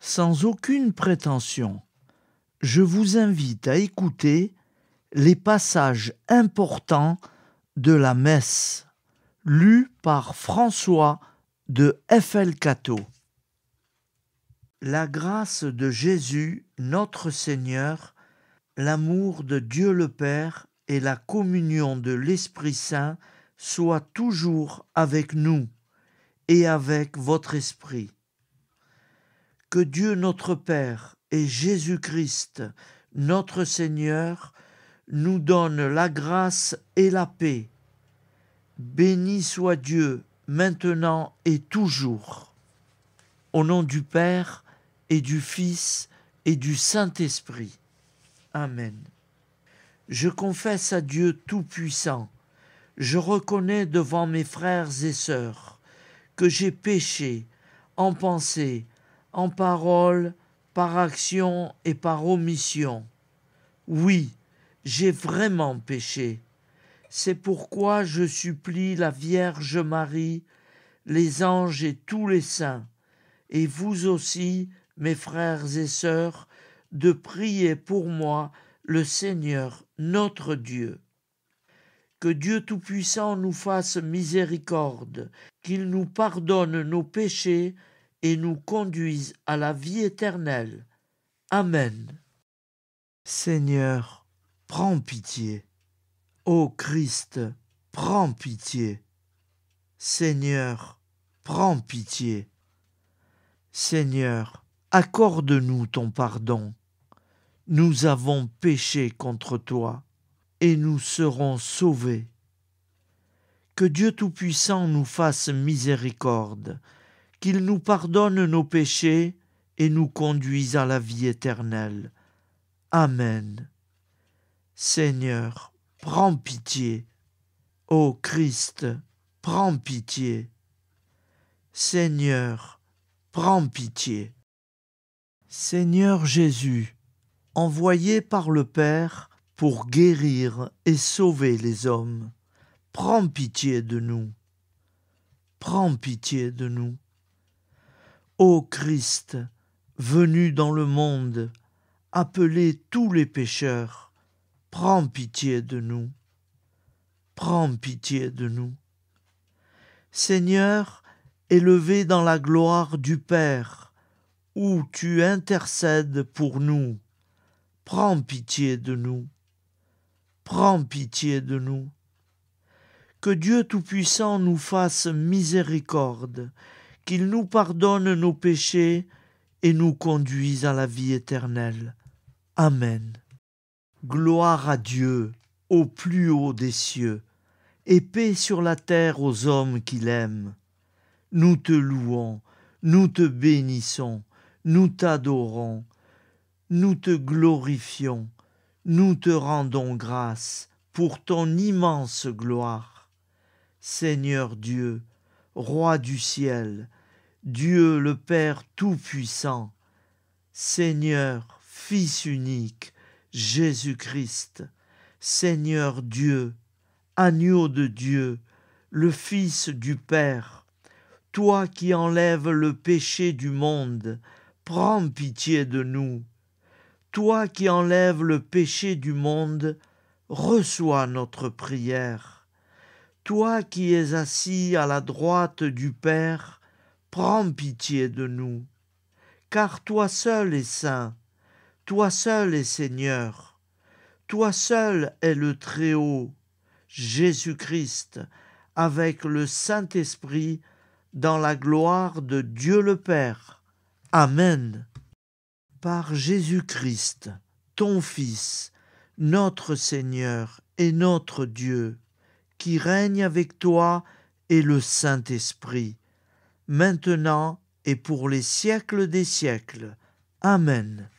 sans aucune prétention, je vous invite à écouter les passages importants de la messe, lus par François de F.L. La grâce de Jésus, notre Seigneur, l'amour de Dieu le Père et la communion de l'Esprit Saint soient toujours avec nous et avec votre esprit. Que Dieu notre Père et Jésus-Christ notre Seigneur nous donne la grâce et la paix. Béni soit Dieu maintenant et toujours. Au nom du Père et du Fils et du Saint-Esprit. Amen. Je confesse à Dieu Tout-Puissant, je reconnais devant mes frères et sœurs que j'ai péché en pensée, en parole, par action et par omission. Oui, j'ai vraiment péché. C'est pourquoi je supplie la Vierge Marie, les anges et tous les saints, et vous aussi, mes frères et sœurs, de prier pour moi le Seigneur notre Dieu. Que Dieu Tout-Puissant nous fasse miséricorde, qu'il nous pardonne nos péchés et nous conduise à la vie éternelle. Amen. Seigneur, prends pitié. Ô Christ, prends pitié. Seigneur, prends pitié. Seigneur, accorde-nous ton pardon. Nous avons péché contre toi et nous serons sauvés. Que Dieu Tout-Puissant nous fasse miséricorde, qu'il nous pardonne nos péchés et nous conduise à la vie éternelle. Amen. Seigneur, prends pitié. Ô Christ, prends pitié. Seigneur, prends pitié. Seigneur Jésus, envoyé par le Père, pour guérir et sauver les hommes. Prends pitié de nous. Prends pitié de nous. Ô Christ, venu dans le monde, appelez tous les pécheurs, prends pitié de nous. Prends pitié de nous. Seigneur, élevé dans la gloire du Père, où tu intercèdes pour nous, prends pitié de nous prends pitié de nous. Que Dieu Tout-Puissant nous fasse miséricorde, qu'il nous pardonne nos péchés et nous conduise à la vie éternelle. Amen. Gloire à Dieu au plus haut des cieux, et paix sur la terre aux hommes qu'il aime. Nous te louons, nous te bénissons, nous t'adorons, nous te glorifions nous te rendons grâce pour ton immense gloire. Seigneur Dieu, Roi du ciel, Dieu le Père Tout-Puissant, Seigneur, Fils unique, Jésus-Christ, Seigneur Dieu, Agneau de Dieu, le Fils du Père, toi qui enlèves le péché du monde, prends pitié de nous toi qui enlèves le péché du monde, reçois notre prière. Toi qui es assis à la droite du Père, prends pitié de nous. Car toi seul es saint, toi seul es Seigneur, toi seul es le Très-Haut, Jésus-Christ, avec le Saint-Esprit, dans la gloire de Dieu le Père. Amen par Jésus-Christ, ton Fils, notre Seigneur et notre Dieu, qui règne avec toi et le Saint-Esprit, maintenant et pour les siècles des siècles. Amen.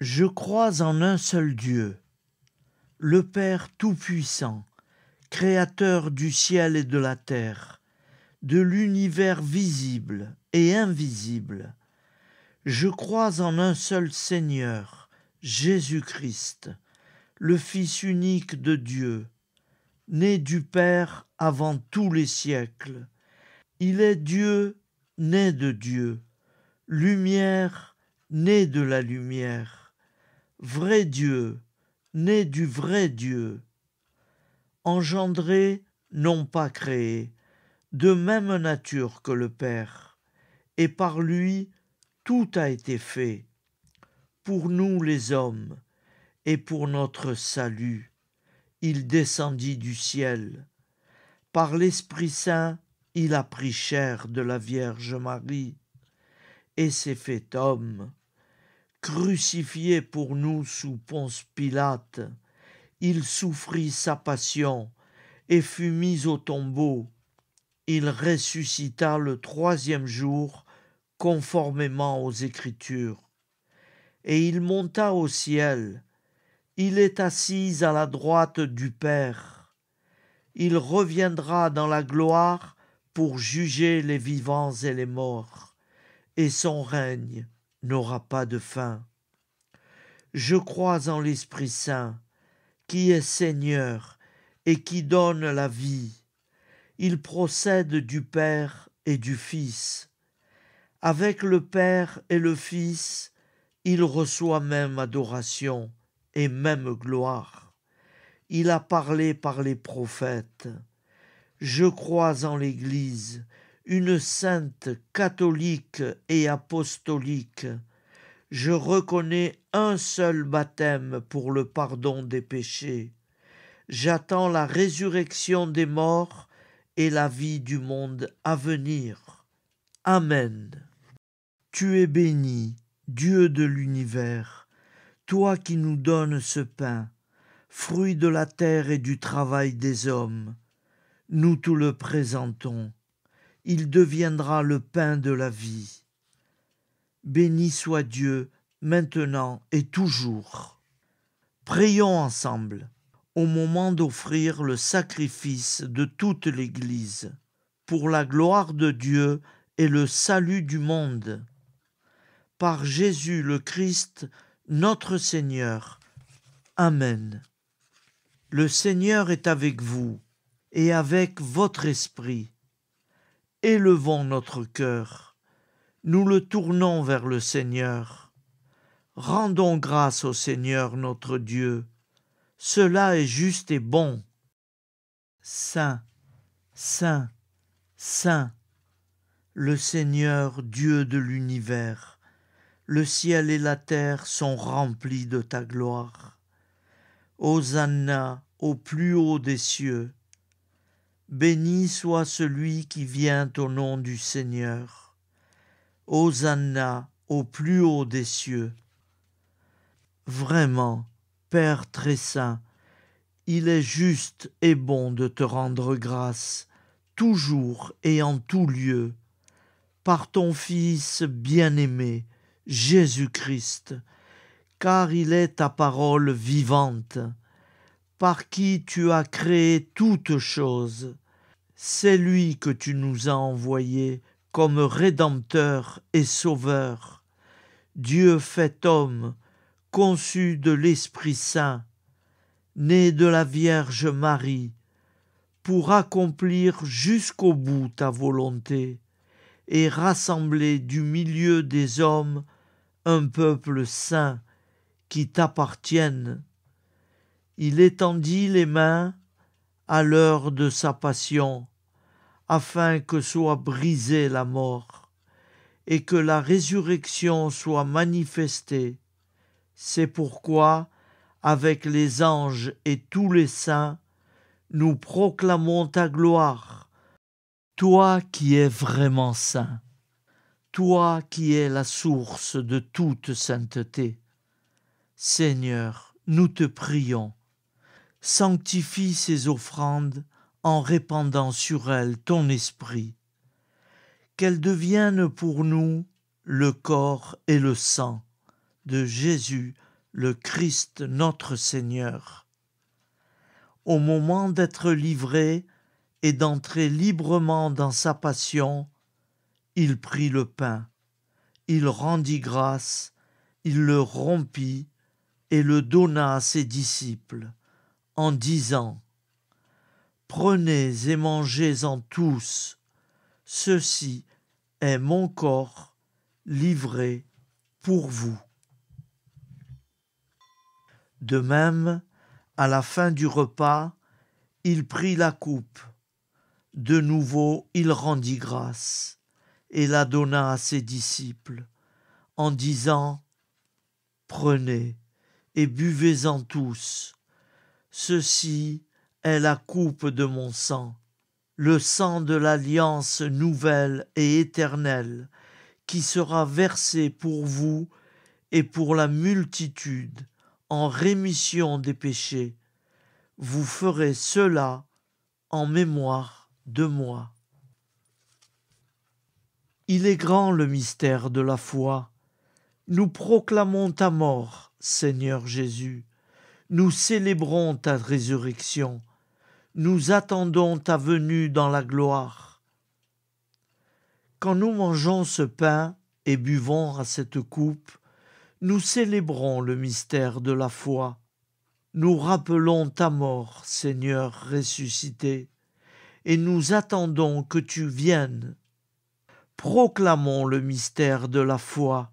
Je crois en un seul Dieu, le Père Tout-Puissant, Créateur du ciel et de la terre, de l'univers visible et invisible je crois en un seul Seigneur, Jésus-Christ, le Fils unique de Dieu, né du Père avant tous les siècles. Il est Dieu, né de Dieu, lumière, né de la lumière, vrai Dieu, né du vrai Dieu, engendré, non pas créé, de même nature que le Père, et par lui tout a été fait pour nous les hommes et pour notre salut. Il descendit du ciel. Par l'Esprit Saint, il a pris chair de la Vierge Marie et s'est fait homme. Crucifié pour nous sous Ponce Pilate, il souffrit sa passion et fut mis au tombeau. Il ressuscita le troisième jour conformément aux Écritures. Et il monta au ciel, il est assis à la droite du Père. Il reviendra dans la gloire pour juger les vivants et les morts, et son règne n'aura pas de fin. Je crois en l'Esprit Saint, qui est Seigneur et qui donne la vie. Il procède du Père et du Fils. Avec le Père et le Fils, il reçoit même adoration et même gloire. Il a parlé par les prophètes. Je crois en l'Église, une sainte catholique et apostolique. Je reconnais un seul baptême pour le pardon des péchés. J'attends la résurrection des morts et la vie du monde à venir. Amen. Tu es béni, Dieu de l'univers, toi qui nous donnes ce pain, fruit de la terre et du travail des hommes. Nous tout le présentons, il deviendra le pain de la vie. Béni soit Dieu, maintenant et toujours. Prions ensemble au moment d'offrir le sacrifice de toute l'Église, pour la gloire de Dieu et le salut du monde par Jésus le Christ, notre Seigneur. Amen. Le Seigneur est avec vous et avec votre esprit. Élevons notre cœur. Nous le tournons vers le Seigneur. Rendons grâce au Seigneur notre Dieu. Cela est juste et bon. Saint, Saint, Saint, le Seigneur Dieu de l'univers le ciel et la terre sont remplis de ta gloire. Hosanna au plus haut des cieux. Béni soit celui qui vient au nom du Seigneur. Hosanna au plus haut des cieux. Vraiment, Père très saint, il est juste et bon de te rendre grâce, toujours et en tout lieu, par ton Fils bien-aimé, Jésus-Christ, car il est ta parole vivante, par qui tu as créé toutes choses. C'est lui que tu nous as envoyé comme Rédempteur et Sauveur, Dieu fait homme, conçu de l'Esprit Saint, né de la Vierge Marie, pour accomplir jusqu'au bout ta volonté et rassembler du milieu des hommes un peuple saint qui t'appartienne. Il étendit les mains à l'heure de sa passion, afin que soit brisée la mort, et que la résurrection soit manifestée. C'est pourquoi, avec les anges et tous les saints, nous proclamons ta gloire, toi qui es vraiment saint toi qui es la source de toute sainteté. Seigneur, nous te prions, sanctifie ces offrandes en répandant sur elles ton esprit, qu'elles deviennent pour nous le corps et le sang de Jésus le Christ notre Seigneur. Au moment d'être livré et d'entrer librement dans sa passion, il prit le pain, il rendit grâce, il le rompit et le donna à ses disciples, en disant Prenez et mangez-en tous, ceci est mon corps livré pour vous. De même, à la fin du repas, il prit la coupe. De nouveau, il rendit grâce et la donna à ses disciples, en disant Prenez et buvez-en tous. Ceci est la coupe de mon sang, le sang de l'alliance nouvelle et éternelle, qui sera versé pour vous et pour la multitude en rémission des péchés. Vous ferez cela en mémoire de moi. Il est grand le mystère de la foi. Nous proclamons ta mort, Seigneur Jésus. Nous célébrons ta résurrection. Nous attendons ta venue dans la gloire. Quand nous mangeons ce pain et buvons à cette coupe, nous célébrons le mystère de la foi. Nous rappelons ta mort, Seigneur ressuscité, et nous attendons que tu viennes proclamons le mystère de la foi.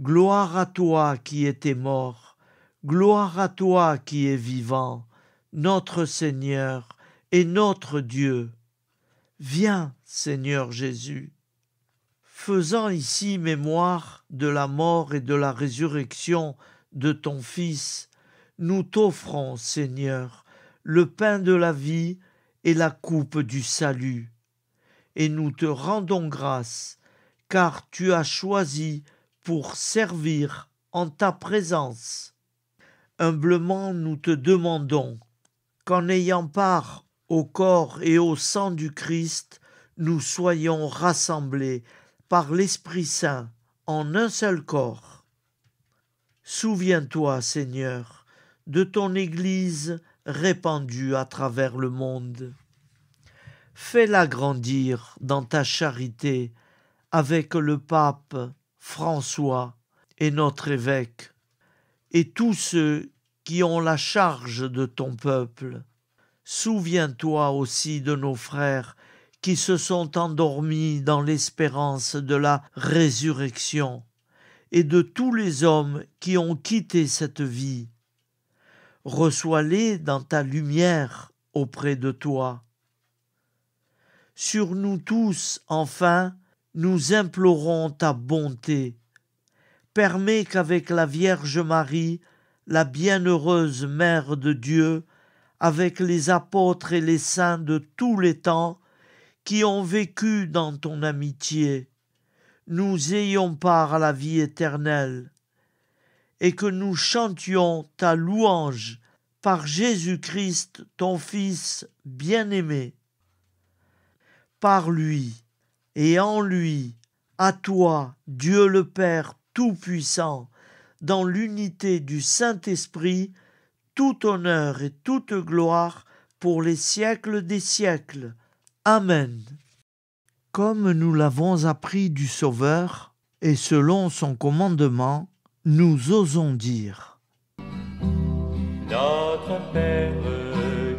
Gloire à toi qui étais mort, gloire à toi qui es vivant, notre Seigneur et notre Dieu. Viens, Seigneur Jésus. Faisant ici mémoire de la mort et de la résurrection de ton Fils, nous t'offrons, Seigneur, le pain de la vie et la coupe du salut et nous te rendons grâce, car tu as choisi pour servir en ta présence. Humblement nous te demandons qu'en ayant part au corps et au sang du Christ, nous soyons rassemblés par l'Esprit Saint en un seul corps. Souviens-toi, Seigneur, de ton Église répandue à travers le monde fais-la grandir dans ta charité avec le pape François et notre évêque, et tous ceux qui ont la charge de ton peuple. Souviens-toi aussi de nos frères qui se sont endormis dans l'espérance de la résurrection, et de tous les hommes qui ont quitté cette vie. Reçois-les dans ta lumière auprès de toi sur nous tous, enfin, nous implorons ta bonté. Permets qu'avec la Vierge Marie, la bienheureuse Mère de Dieu, avec les apôtres et les saints de tous les temps, qui ont vécu dans ton amitié, nous ayons part à la vie éternelle, et que nous chantions ta louange par Jésus-Christ, ton Fils bien-aimé par lui et en lui, à toi, Dieu le Père Tout-Puissant, dans l'unité du Saint-Esprit, tout honneur et toute gloire pour les siècles des siècles. Amen. Comme nous l'avons appris du Sauveur, et selon son commandement, nous osons dire Notre Père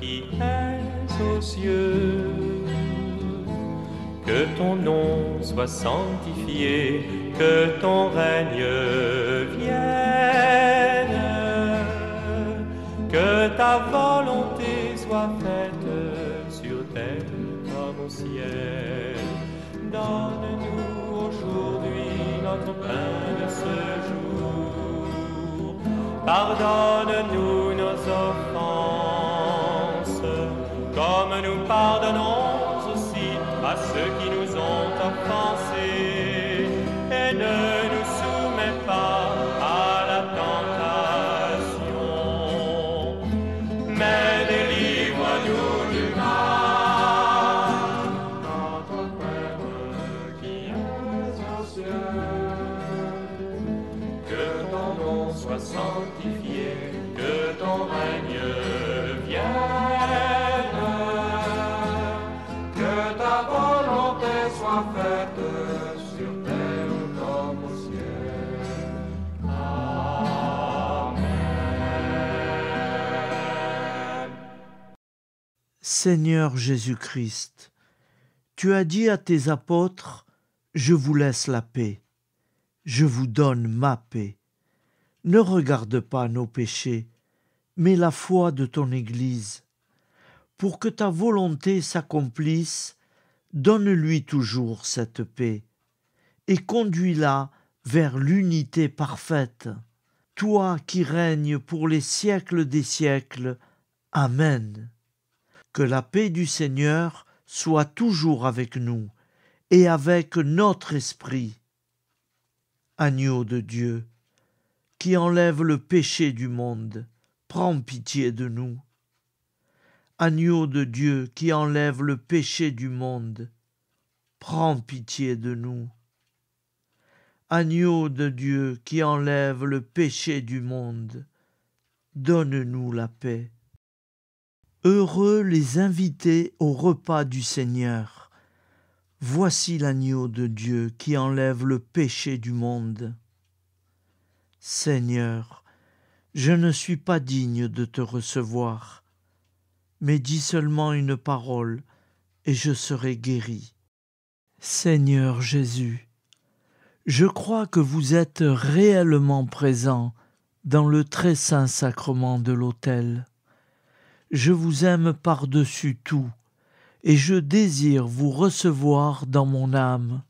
qui est aux cieux, que ton nom soit sanctifié, que ton règne vienne, que ta volonté soit faite sur terre comme au ciel. Donne-nous aujourd'hui notre pain de ce jour. Pardonne-nous nos offenses, comme nous pardonnons i ceux qui nous Seigneur Jésus-Christ, tu as dit à tes apôtres, Je vous laisse la paix, je vous donne ma paix. Ne regarde pas nos péchés, mais la foi de ton Église. Pour que ta volonté s'accomplisse, donne-lui toujours cette paix, et conduis-la vers l'unité parfaite. Toi qui règnes pour les siècles des siècles. Amen. Que la paix du Seigneur soit toujours avec nous et avec notre esprit. Agneau de Dieu, qui enlève le péché du monde, prends pitié de nous. Agneau de Dieu, qui enlève le péché du monde, prends pitié de nous. Agneau de Dieu, qui enlève le péché du monde, donne-nous la paix. Heureux les invités au repas du Seigneur. Voici l'agneau de Dieu qui enlève le péché du monde. Seigneur, je ne suis pas digne de te recevoir, mais dis seulement une parole, et je serai guéri. Seigneur Jésus, je crois que vous êtes réellement présent dans le très saint sacrement de l'autel je vous aime par-dessus tout, et je désire vous recevoir dans mon âme,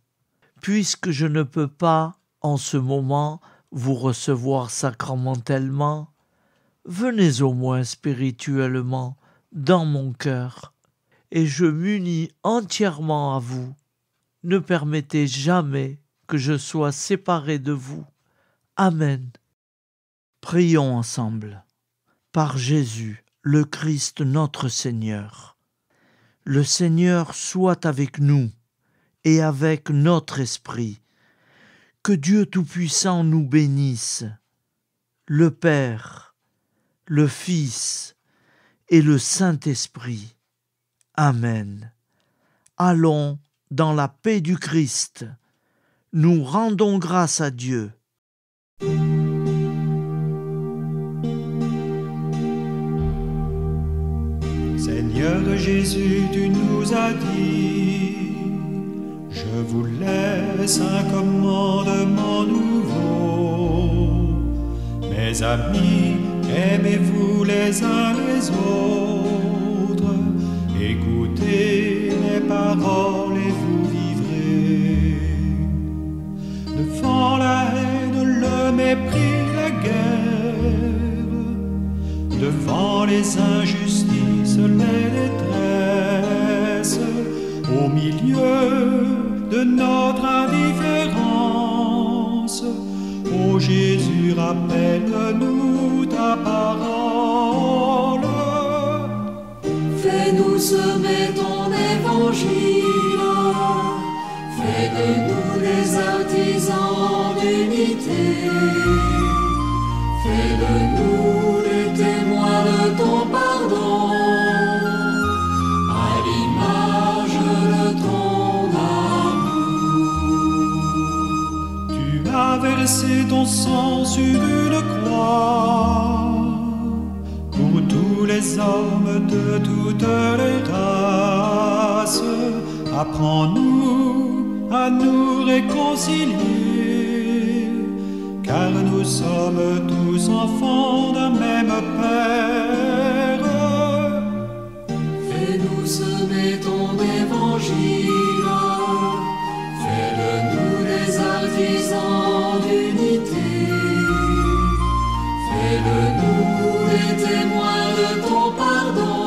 puisque je ne peux pas, en ce moment, vous recevoir sacramentellement, venez au moins spirituellement dans mon cœur, et je m'unis entièrement à vous. Ne permettez jamais que je sois séparé de vous. Amen. Prions ensemble. Par Jésus, le Christ notre Seigneur. Le Seigneur soit avec nous et avec notre esprit. Que Dieu Tout-Puissant nous bénisse, le Père, le Fils et le Saint-Esprit. Amen. Allons dans la paix du Christ. Nous rendons grâce à Dieu. Seigneur Jésus, tu nous as dit, je vous laisse un commandement nouveau. Mes amis, aimez-vous les uns les autres, écoutez les paroles et vous vivrez. Devant la haine, le mépris, la guerre, devant les injustices, les détresses, au milieu de notre indifférence. Ô Jésus, rappelle-nous ta parole. Fais-nous semer ton évangile, fais de nous les artisans d'unité, fais de nous les témoins de ton pardon. C'est ton sang sur une croix pour tous les hommes de toutes les races. Apprends-nous à nous réconcilier, car nous sommes tous enfants d'un même Père. Fais-nous semer ton évangile, fais-le nous les artisans du le nous des témoin de ton pardon.